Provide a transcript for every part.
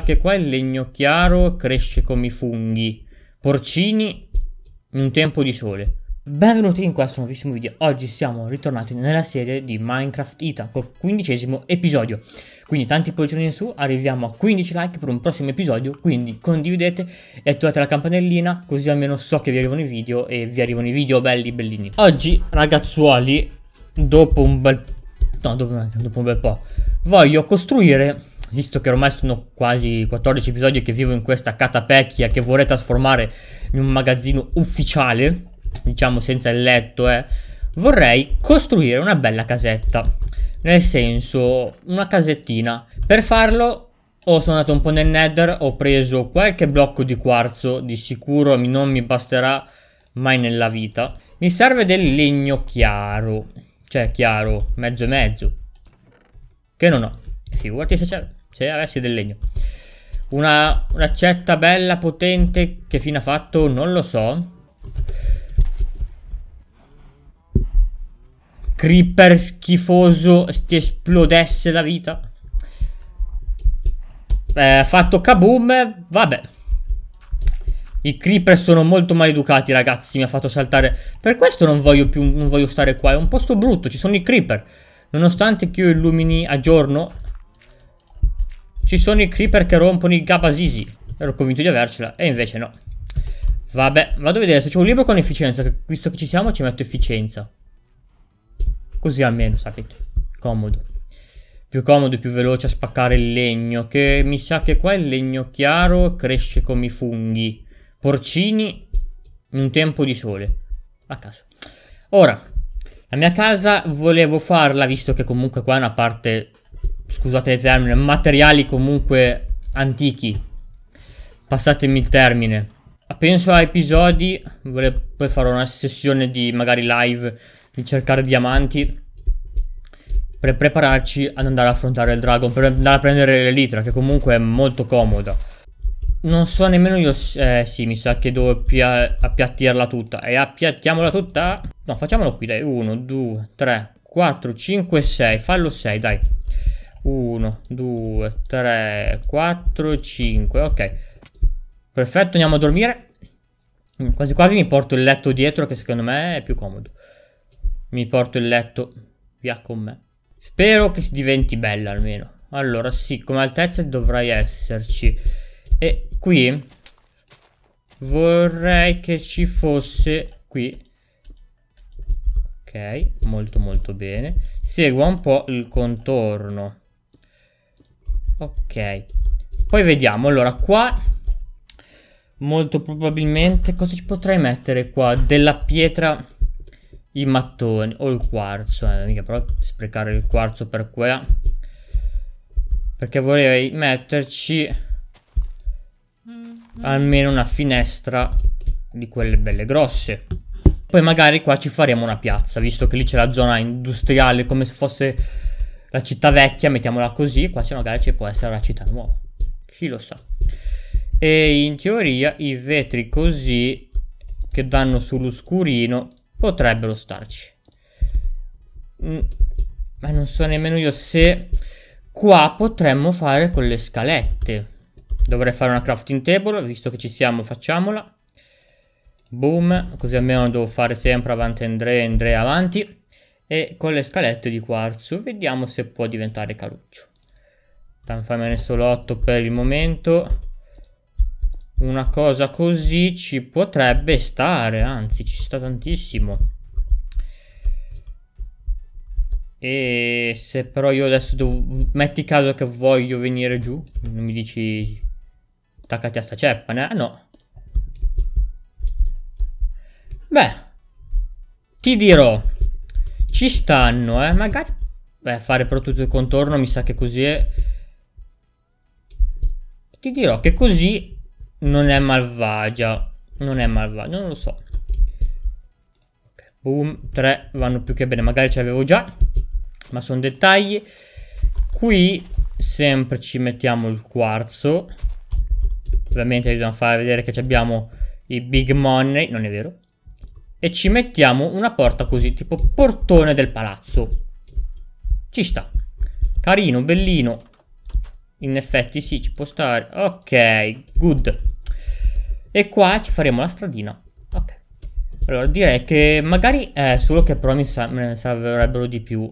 che qua il legno chiaro cresce come i funghi. Porcini, in un tempo di sole. Benvenuti in questo nuovissimo video. Oggi siamo ritornati nella serie di Minecraft Ita col quindicesimo episodio. Quindi tanti pollicini in su, arriviamo a 15 like per un prossimo episodio, quindi condividete e attivate la campanellina così almeno so che vi arrivano i video e vi arrivano i video belli bellini. Oggi ragazzuoli, dopo un bel... no, dopo, dopo un bel po', voglio costruire visto che ormai sono quasi 14 episodi che vivo in questa catapecchia che vorrei trasformare in un magazzino ufficiale, diciamo senza il letto, eh, vorrei costruire una bella casetta. Nel senso, una casettina. Per farlo ho andato un po' nel nether, ho preso qualche blocco di quarzo, di sicuro non mi basterà mai nella vita. Mi serve del legno chiaro, cioè chiaro, mezzo e mezzo, che non ho. Figurati se c'è. Se avessi del legno. Una, un'accetta bella, potente, che fine ha fatto? Non lo so. Creeper schifoso, ti esplodesse la vita. Eh, fatto kaboom, vabbè. I creeper sono molto maleducati, ragazzi. Mi ha fatto saltare. Per questo non voglio più. Non voglio stare qua. È un posto brutto. Ci sono i creeper. Nonostante che io illumini a giorno, ci sono i creeper che rompono i gabasisi. Ero convinto di avercela e invece no. Vabbè, vado a vedere se c'è un libro con efficienza. Che visto che ci siamo ci metto efficienza. Così almeno, sapete. Comodo. Più comodo, e più veloce a spaccare il legno. Che mi sa che qua il legno chiaro cresce come i funghi. Porcini, In un tempo di sole. A caso. Ora, la mia casa volevo farla, visto che comunque qua è una parte scusate il termine, materiali comunque antichi. Passatemi il termine. Ah, penso a episodi, volevo poi farò una sessione di magari live di cercare diamanti per prepararci ad andare a affrontare il dragon, per andare a prendere l'elitra che comunque è molto comoda. Non so nemmeno io, eh sì mi sa che devo appiattirla tutta e appiattiamola tutta, no facciamolo qui dai, 1, 2, 3, 4, 5, 6, fallo 6 dai. 1, 2, 3, 4, 5. Ok. Perfetto, andiamo a dormire. Mm, quasi quasi mi porto il letto dietro che secondo me è più comodo. Mi porto il letto via con me. Spero che si diventi bella almeno. Allora, sì, come altezza dovrai esserci. E qui vorrei che ci fosse qui. Ok, molto molto bene. Segua un po' il contorno. Ok. Poi vediamo. Allora, qua molto probabilmente cosa ci potrei mettere qua? Della pietra i mattoni o il quarzo, eh, mica però sprecare il quarzo per qua. Perché vorrei metterci mm-hmm. almeno una finestra di quelle belle grosse. Poi magari qua ci faremo una piazza, visto che lì c'è la zona industriale come se fosse la città vecchia, mettiamola così, qua c'è magari ci può essere la città nuova. Chi lo sa. E in teoria i vetri così che danno sull'oscurino potrebbero starci. Mm, ma non so nemmeno io se qua potremmo fare con le scalette. Dovrei fare una crafting table, visto che ci siamo facciamola. Boom, così almeno devo fare sempre avanti Andre, Andre avanti e con le scalette di quarzo vediamo se può diventare caruccio fammi solo 8 per il momento una cosa così ci potrebbe stare anzi ci sta tantissimo e se però io adesso devo... metti caso che voglio venire giù non mi dici attaccati a sta ceppa né? no beh ti dirò ci stanno, eh. Magari... Beh, fare però tutto il contorno mi sa che così è... Ti dirò che così non è malvagia. Non è malvagia, non lo so. boom, tre vanno più che bene. Magari ce l'avevo già, ma sono dettagli. Qui sempre ci mettiamo il quarzo. Ovviamente dobbiamo far vedere che abbiamo i big money. Non è vero e ci mettiamo una porta così, tipo portone del palazzo. Ci sta. Carino, bellino. In effetti sì, ci può stare. Ok, good. E qua ci faremo la stradina. Ok. Allora, direi che magari è solo che però mi servirebbero di più.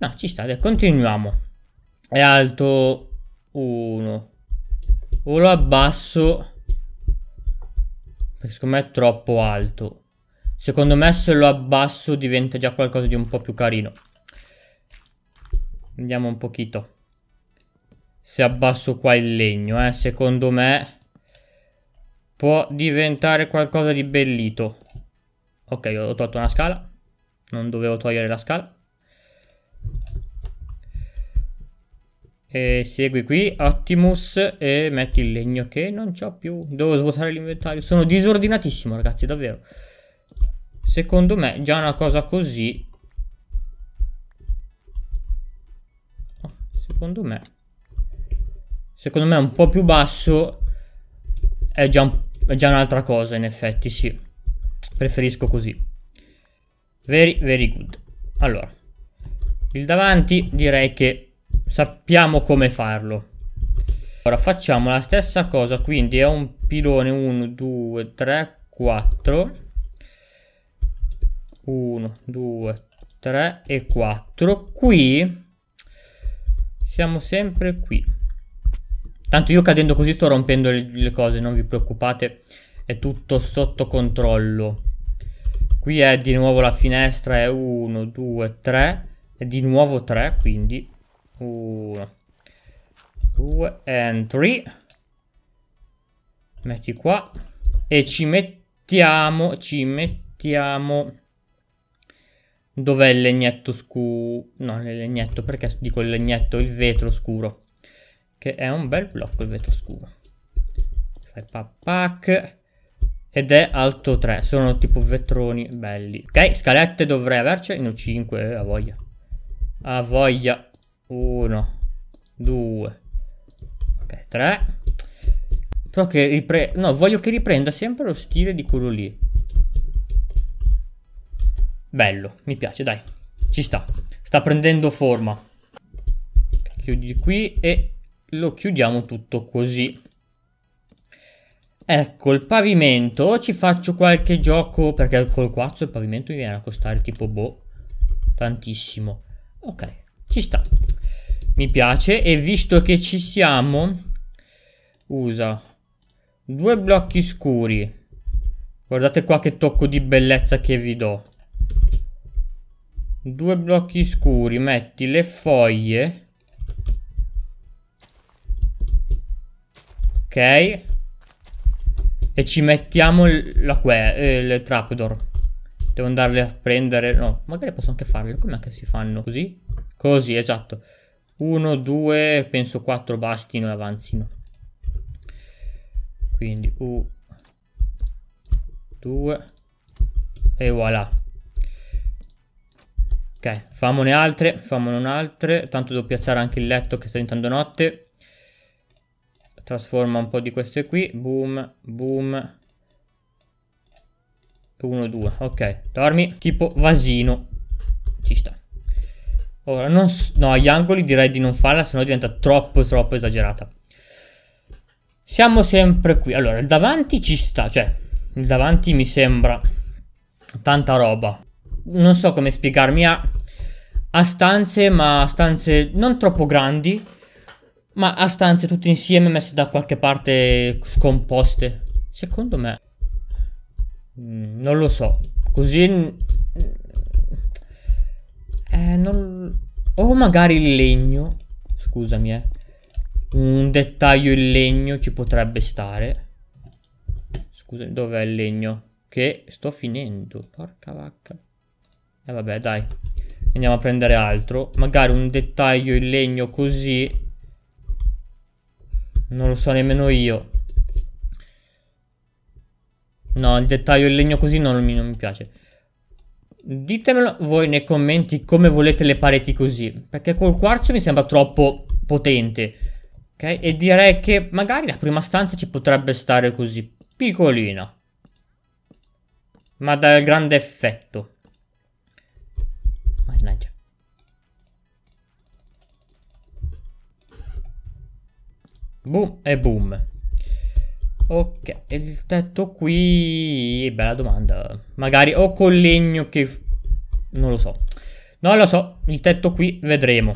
No, ci sta, dai, continuiamo. È alto 1. O lo abbasso perché secondo me è troppo alto. Secondo me se lo abbasso diventa già qualcosa di un po' più carino. Vediamo un pochino. Se abbasso qua il legno, eh, secondo me può diventare qualcosa di bellito. Ok, ho tolto una scala. Non dovevo togliere la scala. E segui qui Attimus e metti il legno che non c'ho più. Devo svuotare l'inventario. Sono disordinatissimo, ragazzi, davvero. Secondo me già una cosa così... Oh, secondo me... Secondo me un po' più basso è già, un, è già un'altra cosa, in effetti, sì. Preferisco così. Very, very good. Allora, il davanti direi che sappiamo come farlo. Ora facciamo la stessa cosa, quindi è un pilone 1, 2, 3, 4. 1, 2, 3 e 4. Qui siamo sempre qui. Tanto io cadendo così sto rompendo le, le cose, non vi preoccupate, è tutto sotto controllo. Qui è di nuovo la finestra, è 1, 2, 3, è di nuovo 3, quindi 1, 2 and 3. Metti qua. E ci mettiamo, ci mettiamo... Dov'è il legnetto scuro? No, il legnetto, perché dico il legnetto? Il vetro scuro. Che è un bel blocco il vetro scuro. Fai pack. Ed è alto 3, sono tipo vetroni belli. Ok, scalette dovrei averci, ne ho 5, a voglia. A voglia. 1, 2, ok, 3. Però che riprenda... No, voglio che riprenda sempre lo stile di quello lì. Bello, mi piace, dai. Ci sta. Sta prendendo forma. Chiudi qui e lo chiudiamo tutto così. Ecco, il pavimento. Ci faccio qualche gioco, perché col 4 il pavimento mi viene a costare tipo boh, tantissimo. Ok, ci sta mi piace e visto che ci siamo usa due blocchi scuri guardate qua che tocco di bellezza che vi do due blocchi scuri metti le foglie ok e ci mettiamo la que eh, trapdoor devo andarle a prendere no magari posso anche farle com'è che si fanno così così esatto 1, 2, penso 4 bastino e avanzino. Quindi U, 2 e voilà. Ok, famone altre, famone un'altra. Tanto devo piazzare anche il letto che sta diventando notte. Trasforma un po' di queste qui. Boom, boom. 1, 2. Ok, dormi. Tipo vasino. Ci sta. Ora, non, no, agli angoli direi di non farla, sennò diventa troppo, troppo esagerata. Siamo sempre qui. Allora, il davanti ci sta, cioè, il davanti mi sembra tanta roba. Non so come spiegarmi, ha, ha stanze, ma stanze non troppo grandi, ma ha stanze tutte insieme messe da qualche parte scomposte. Secondo me, mm, non lo so. Così eh, non... O magari il legno. Scusami, eh. Un dettaglio in legno ci potrebbe stare. Scusami, dov'è il legno? Che sto finendo. Porca vacca. E eh, vabbè, dai. Andiamo a prendere altro. Magari un dettaglio in legno così. Non lo so nemmeno io. No, il dettaglio in legno così non non mi piace. Ditemelo voi nei commenti come volete le pareti così, perché col quarzo mi sembra troppo potente. Ok? E direi che magari la prima stanza ci potrebbe stare così, piccolina. Ma dal grande effetto. Mannaggia. Boom e boom. Ok, il tetto qui, bella domanda. Magari o con legno che... Non lo so. Non lo so, il tetto qui vedremo.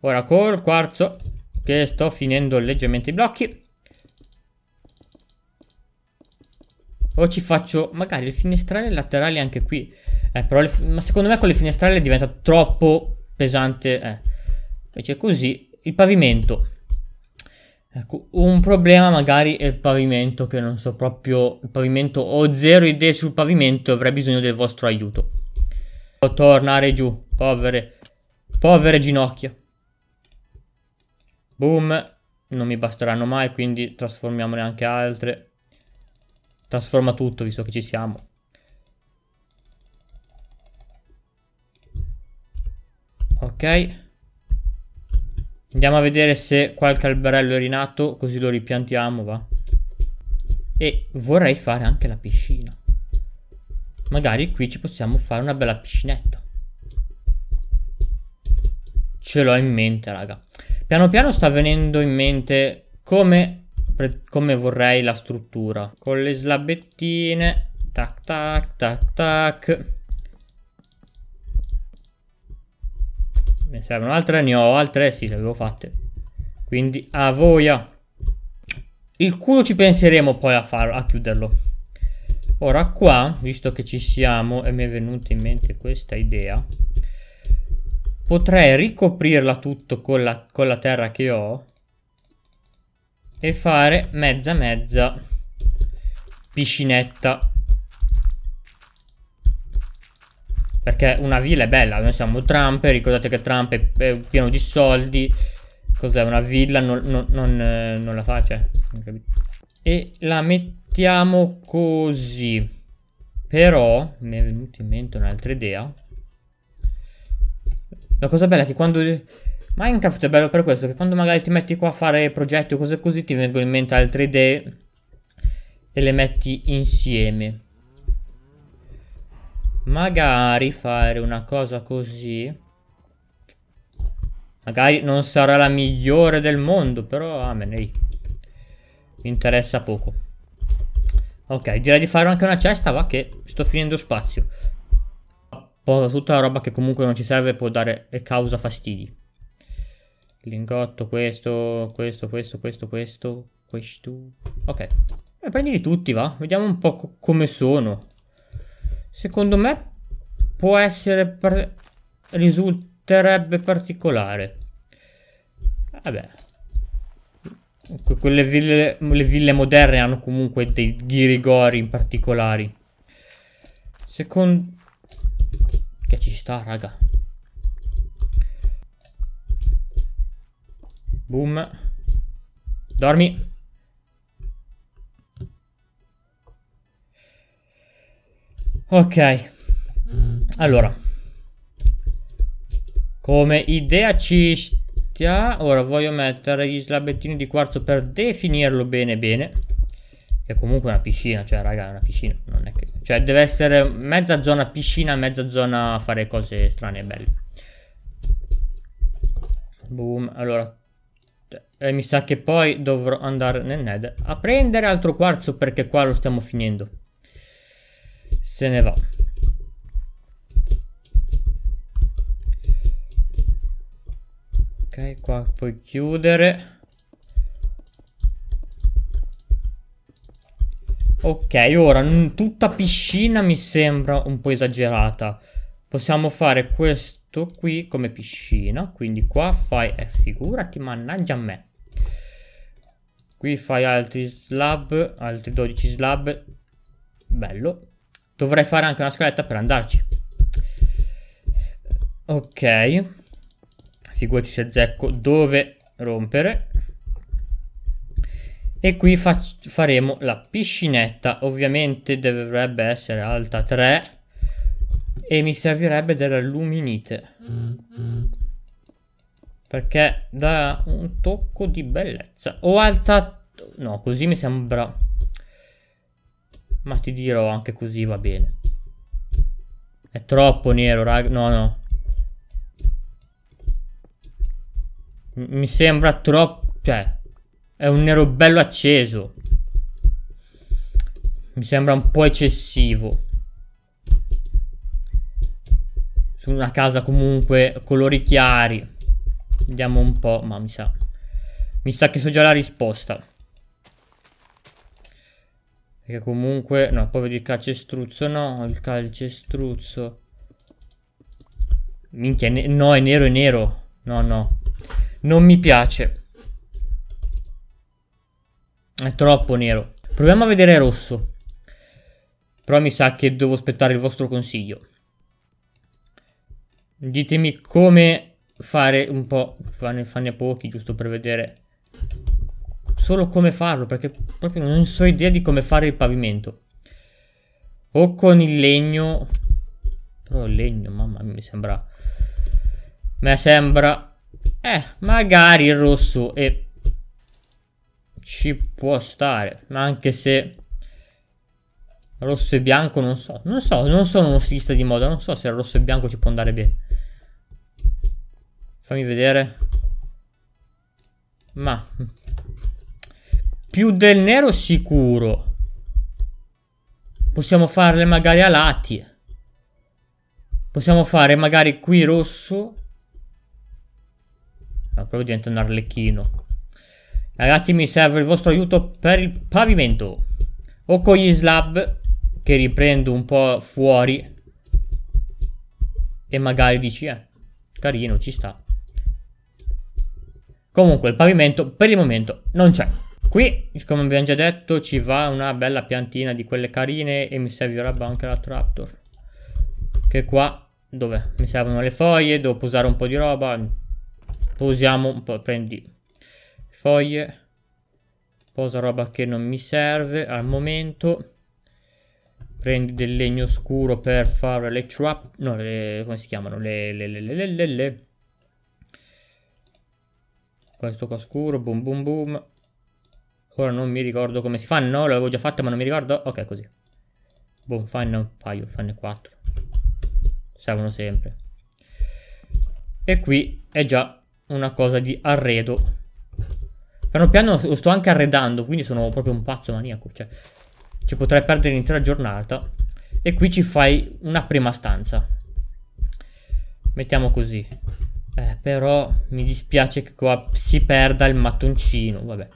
Ora col quarzo che sto finendo leggermente i blocchi. O ci faccio magari le finestrelle laterali anche qui. Eh, però le... ma secondo me con le finestrelle diventa troppo pesante. Eh. Invece così, il pavimento. Ecco, un problema magari è il pavimento, che non so proprio il pavimento, ho zero idee sul pavimento, e avrei bisogno del vostro aiuto. Devo tornare giù, povere, povere ginocchia. Boom, non mi basteranno mai, quindi trasformiamone anche altre. Trasforma tutto, visto che ci siamo. Ok. Andiamo a vedere se qualche alberello è rinato, così lo ripiantiamo, va. E vorrei fare anche la piscina. Magari qui ci possiamo fare una bella piscinetta. Ce l'ho in mente, raga. Piano piano sta venendo in mente come, come vorrei la struttura. Con le slabettine. Tac, tac, tac, tac. ne servono altre, ne ho altre, sì, le avevo fatte. Quindi a voi. Il culo ci penseremo poi a farlo, a chiuderlo. Ora qua, visto che ci siamo e mi è venuta in mente questa idea, potrei ricoprirla tutto con la, con la terra che ho e fare mezza mezza piscinetta Perché una villa è bella, noi siamo Trump, ricordate che Trump è, è pieno di soldi. Cos'è una villa? Non, non, non, eh, non la faccio. E la mettiamo così. Però mi è venuta in mente un'altra idea. La cosa bella è che quando... Minecraft è bello per questo, che quando magari ti metti qua a fare progetti o cose così ti vengono in mente altre idee e le metti insieme. Magari fare una cosa così. Magari non sarà la migliore del mondo, però amen, ah, ehi. Mi interessa poco. Ok, direi di fare anche una cesta, va che sto finendo spazio. Poi tutta la roba che comunque non ci serve può dare e causa fastidi. Lingotto, questo, questo, questo, questo, questo, questo. Ok. E prendi tutti, va. Vediamo un po' come sono secondo me può essere par risulterebbe particolare vabbè quelle ville, le ville moderne hanno comunque dei ghirigori in particolari secondo che ci sta raga boom dormi Ok. Allora. Come idea ci stia, Ora voglio mettere gli slabettini di quarzo per definirlo bene bene. Che comunque è una piscina, cioè raga è una piscina. Non è che... Cioè deve essere mezza zona piscina, mezza zona fare cose strane e belle. Boom. Allora. E mi sa che poi dovrò andare nel nether a prendere altro quarzo perché qua lo stiamo finendo se ne va. Ok, qua puoi chiudere. Ok, ora tutta piscina mi sembra un po' esagerata. Possiamo fare questo qui come piscina, quindi qua fai... Eh, figurati, mannaggia a me. Qui fai altri slab, altri 12 slab. Bello. Dovrei fare anche una scaletta per andarci. Ok. Figurati se zecco dove rompere. E qui faremo la piscinetta. Ovviamente dovrebbe essere alta 3. E mi servirebbe della luminite. Perché dà un tocco di bellezza. O alta... No, così mi sembra... Ma ti dirò, anche così va bene. È troppo nero, raga. No, no. Mi sembra troppo... Cioè, è un nero bello acceso. Mi sembra un po' eccessivo. Su una casa comunque colori chiari. Vediamo un po', ma mi sa... Mi sa che so già la risposta. Perché comunque... No, poi vedo il calcestruzzo. No, il calcestruzzo. Minchia, no, è nero, è nero. No, no. Non mi piace. È troppo nero. Proviamo a vedere rosso. Però mi sa che devo aspettare il vostro consiglio. Ditemi come fare un po'... Fanno, fanno pochi, giusto per vedere solo come farlo perché proprio non so idea di come fare il pavimento. O con il legno. Però il legno, mamma mia, mi sembra... Mi sembra... Eh, magari il rosso e... Ci può stare, ma anche se... Rosso e bianco non so, non so, non sono uno stilista di moda, non so se il rosso e bianco ci può andare bene. Fammi vedere. Ma più del nero sicuro. Possiamo farle magari a lati. Possiamo fare magari qui rosso. Ah, proprio diventa un arlecchino. Ragazzi, mi serve il vostro aiuto per il pavimento. O con gli slab, che riprendo un po' fuori. E magari dici, eh, carino, ci sta. Comunque, il pavimento per il momento non c'è. Qui, come abbiamo già detto, ci va una bella piantina di quelle carine e mi servirebbe anche la Traptor. Che qua, dove? Mi servono le foglie, devo posare un po' di roba. Posiamo un po', prendi foglie. Posa roba che non mi serve al momento. Prendi del legno scuro per fare le trap... No, le, come si chiamano? le, le, le questo qua scuro, boom boom boom ancora non mi ricordo come si fanno. l'avevo già fatto ma non mi ricordo. Ok, così. Boom, fanno un paio, fanno quattro. Servono sempre. E qui è già una cosa di arredo. Piano piano lo sto anche arredando, quindi sono proprio un pazzo maniaco. Cioè, ci potrei perdere l'intera giornata. E qui ci fai una prima stanza. Mettiamo così. Eh, però mi dispiace che qua si perda il mattoncino, vabbè.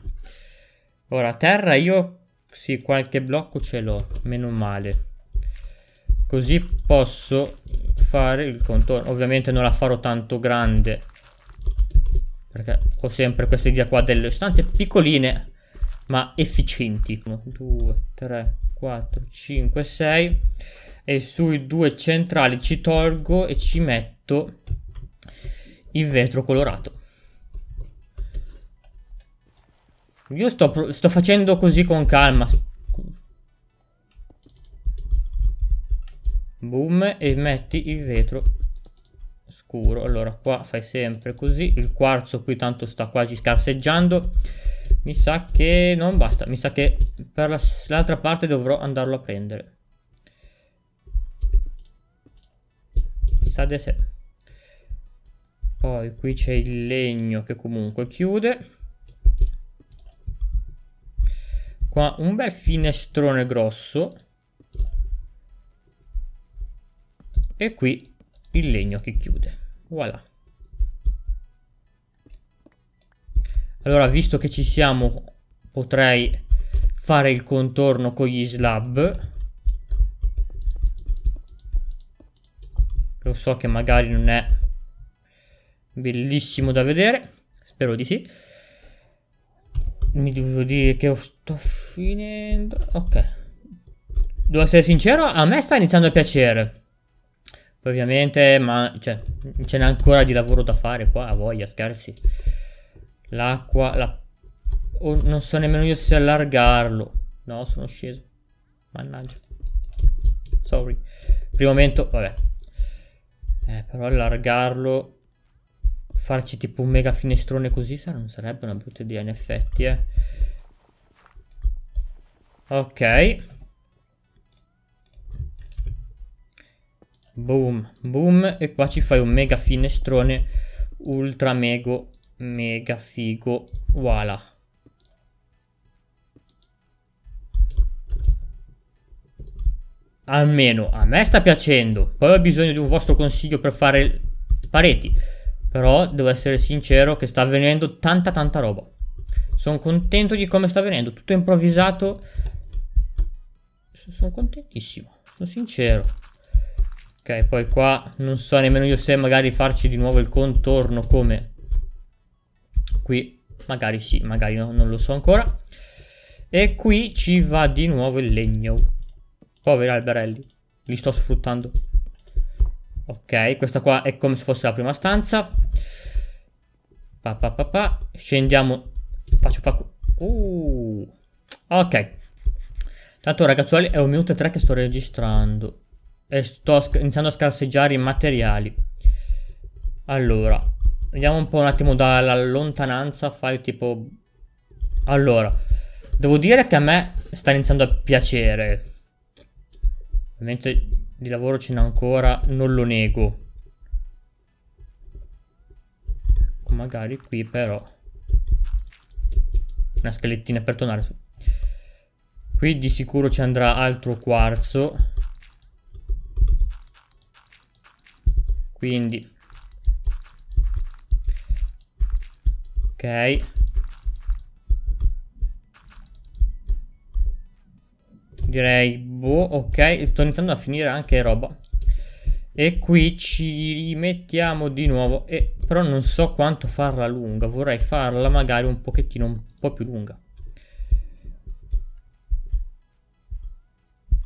Ora, terra io... Sì, qualche blocco ce l'ho, meno male. Così posso fare il contorno. Ovviamente non la farò tanto grande. Perché ho sempre questa idea qua delle stanze piccoline, ma efficienti. 1, 2, 3, 4, 5, 6. E sui due centrali ci tolgo e ci metto il vetro colorato. Io sto, sto facendo così con calma. Boom e metti il vetro scuro. Allora qua fai sempre così. Il quarzo qui tanto sta quasi scarseggiando. Mi sa che non basta. Mi sa che per l'altra parte dovrò andarlo a prendere. Chissà sa di sé. Poi qui c'è il legno che comunque chiude. qua un bel finestrone grosso e qui il legno che chiude voilà allora visto che ci siamo potrei fare il contorno con gli slab lo so che magari non è bellissimo da vedere spero di sì mi devo dire che sto finendo. Ok. Devo essere sincero, a me sta iniziando a piacere. Poi ovviamente, ma cioè, ce n'è ancora di lavoro da fare qua, a voglia, scherzi. L'acqua, la... oh, non so nemmeno io se allargarlo. No, sono sceso. Mannaggia. Sorry. Primo momento, vabbè. Eh, però allargarlo farci tipo un mega finestrone così non sarebbe una brutta idea in effetti, eh. Ok. Boom, boom. E qua ci fai un mega finestrone ultra mega, mega figo. Voilà. Almeno a me sta piacendo. Poi ho bisogno di un vostro consiglio per fare pareti. Però devo essere sincero che sta avvenendo tanta tanta roba. Sono contento di come sta avvenendo, tutto improvvisato. Sono contentissimo, sono sincero. Ok, poi qua non so nemmeno io se magari farci di nuovo il contorno come qui. Magari sì, magari no, non lo so ancora. E qui ci va di nuovo il legno. Poveri alberelli, li sto sfruttando. Ok, questa qua è come se fosse la prima stanza. Pa, pa, pa, pa. Scendiamo. Faccio fa... Uh. Ok. Tanto ragazzuoli è un minuto e tre che sto registrando. E sto iniziando a scarseggiare i materiali. Allora. Vediamo un po' un attimo dalla lontananza. Fai tipo... Allora. Devo dire che a me sta iniziando a piacere. Ovviamente di lavoro ce n'è ancora, non lo nego. Ecco, magari qui però una schelettina per tornare su. Qui di sicuro ci andrà altro quarzo. Quindi Ok. Direi, boh, ok. Sto iniziando a finire anche roba. E qui ci rimettiamo di nuovo. E, però non so quanto farla lunga. Vorrei farla magari un pochettino un po' più lunga.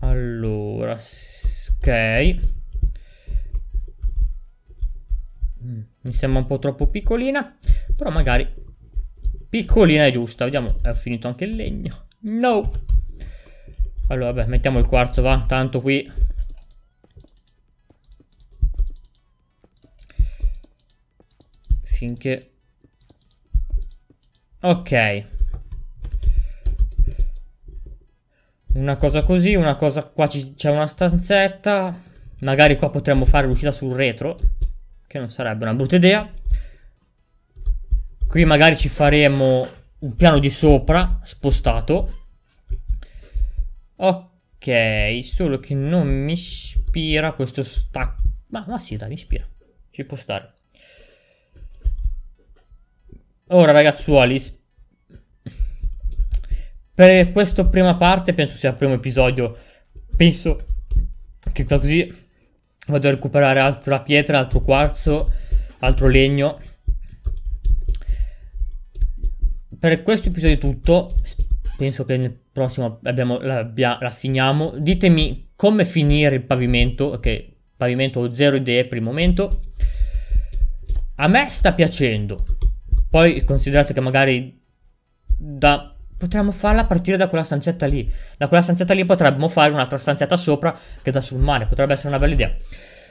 Allora, ok. Mm, mi sembra un po' troppo piccolina. Però magari piccolina è giusta. Vediamo, è finito anche il legno. No! Allora, vabbè, mettiamo il quarzo, va. Tanto qui... Finché... Ok. Una cosa così, una cosa... Qua c'è una stanzetta. Magari qua potremmo fare l'uscita sul retro. Che non sarebbe una brutta idea. Qui magari ci faremo un piano di sopra spostato Ok, solo che non mi ispira questo stacco. Ma, ma sì, dai, mi ispira. Ci può stare. Ora, ragazzuoli, per questa prima parte, penso sia il primo episodio, penso che così vado a recuperare altra pietra, altro quarzo, altro legno. Per questo episodio è tutto. Penso che nel prossimo abbiamo, la, la, finiamo. Ditemi come finire il pavimento, che pavimento ho zero idee per il momento. A me sta piacendo. Poi considerate che magari da... potremmo farla partire da quella stanzetta lì. Da quella stanzetta lì potremmo fare un'altra stanzetta sopra che da sul mare. Potrebbe essere una bella idea.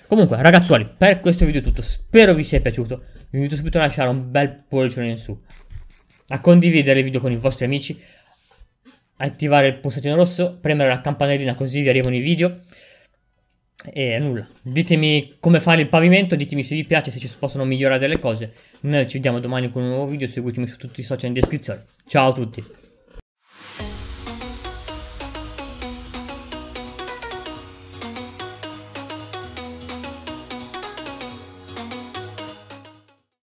Comunque, ragazzuoli, per questo video è tutto. Spero vi sia piaciuto. Vi invito subito a lasciare un bel pollicione in su. A condividere il video con i vostri amici attivare il pulsantino rosso, premere la campanellina così vi arrivano i video. E nulla, ditemi come fare il pavimento, ditemi se vi piace, se ci possono migliorare delle cose. Noi ci vediamo domani con un nuovo video, seguitemi su tutti i social in descrizione. Ciao a tutti!